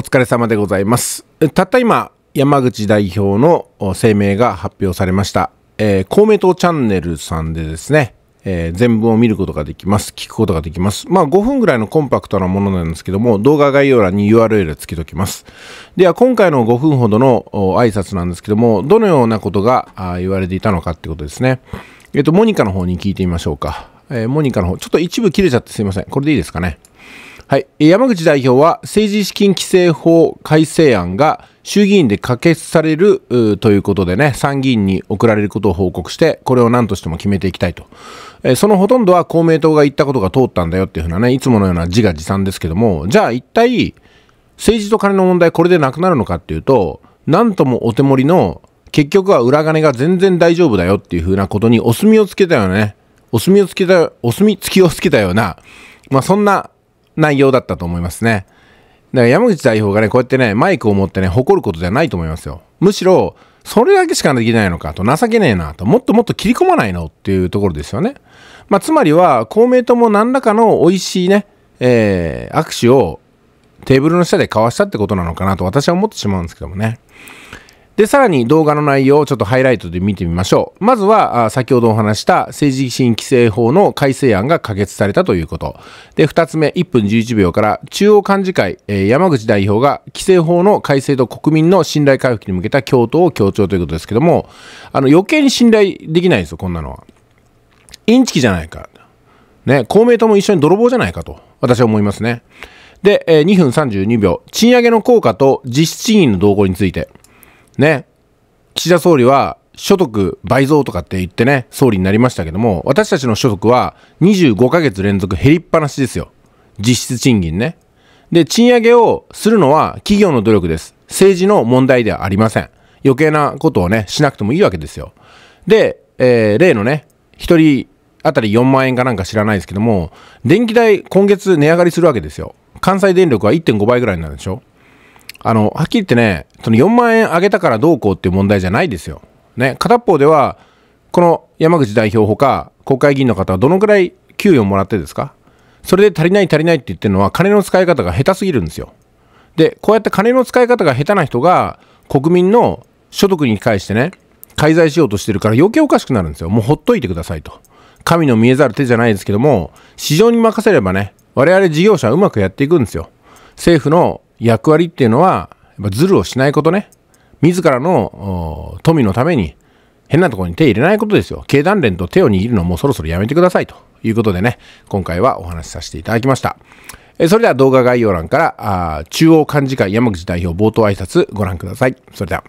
お疲れ様でございます。たった今、山口代表の声明が発表されました。えー、公明党チャンネルさんでですね、えー、全文を見ることができます。聞くことができます。まあ5分ぐらいのコンパクトなものなんですけども、動画概要欄に URL をつけときます。では今回の5分ほどの挨拶なんですけども、どのようなことが言われていたのかってことですね。えっ、ー、と、モニカの方に聞いてみましょうか。えー、モニカの方、ちょっと一部切れちゃってすいません。これでいいですかね。はい、山口代表は政治資金規正法改正案が衆議院で可決されるということでね、参議院に送られることを報告して、これを何としても決めていきたいと。えそのほとんどは公明党が言ったことが通ったんだよっていうふうなね、いつものような自画自賛ですけども、じゃあ一体、政治と金の問題これでなくなるのかっていうと、なんともお手盛りの、結局は裏金が全然大丈夫だよっていうふうなことにお墨をつけたよね。お墨をつけた、お墨付きをつけたような、まあそんな内容だったと思いますね。だから山口代表がね、こうやってね、マイクを持ってね、誇ることじゃないと思いますよ。むしろ、それだけしかできないのかと、情けねえなと、もっともっと切り込まないのっていうところですよね。まあ、つまりは、公明党も何らかの美味しいね、えー、握手をテーブルの下で交わしたってことなのかなと私は思ってしまうんですけどもね。で、さらに動画の内容をちょっとハイライトで見てみましょう。まずは、先ほどお話した政治新規制法の改正案が可決されたということ。で、二つ目、1分11秒から、中央幹事会、山口代表が規制法の改正と国民の信頼回復に向けた共闘を強調ということですけども、あの、余計に信頼できないんですよ、こんなのは。インチキじゃないか。ね、公明党も一緒に泥棒じゃないかと、私は思いますね。で、2分32秒、賃上げの効果と実質賃金の動向について。ね、岸田総理は所得倍増とかって言ってね、総理になりましたけども、私たちの所得は25ヶ月連続減りっぱなしですよ。実質賃金ね。で、賃上げをするのは企業の努力です。政治の問題ではありません。余計なことをね、しなくてもいいわけですよ。で、えー、例のね、一人当たり4万円かなんか知らないですけども、電気代今月値上がりするわけですよ。関西電力は1.5倍ぐらいになるでしょあの、はっきり言ってね、その4万円あげたからどうこうっていう問題じゃないですよ。ね、片方では、この山口代表ほか国会議員の方はどのくらい給与をもらってですかそれで足りない足りないって言ってるのは金の使い方が下手すぎるんですよ。で、こうやって金の使い方が下手な人が国民の所得に対してね、介在しようとしてるから余計おかしくなるんですよ。もうほっといてくださいと。神の見えざる手じゃないですけども、市場に任せればね、我々事業者はうまくやっていくんですよ。政府の役割っていうのは、やっぱズルをしないことね。自らの富のために変なところに手入れないことですよ。経団連と手を握るのもそろそろやめてくださいということでね、今回はお話しさせていただきました。えそれでは動画概要欄からあ中央幹事会山口代表冒頭挨拶ご覧ください。それでは。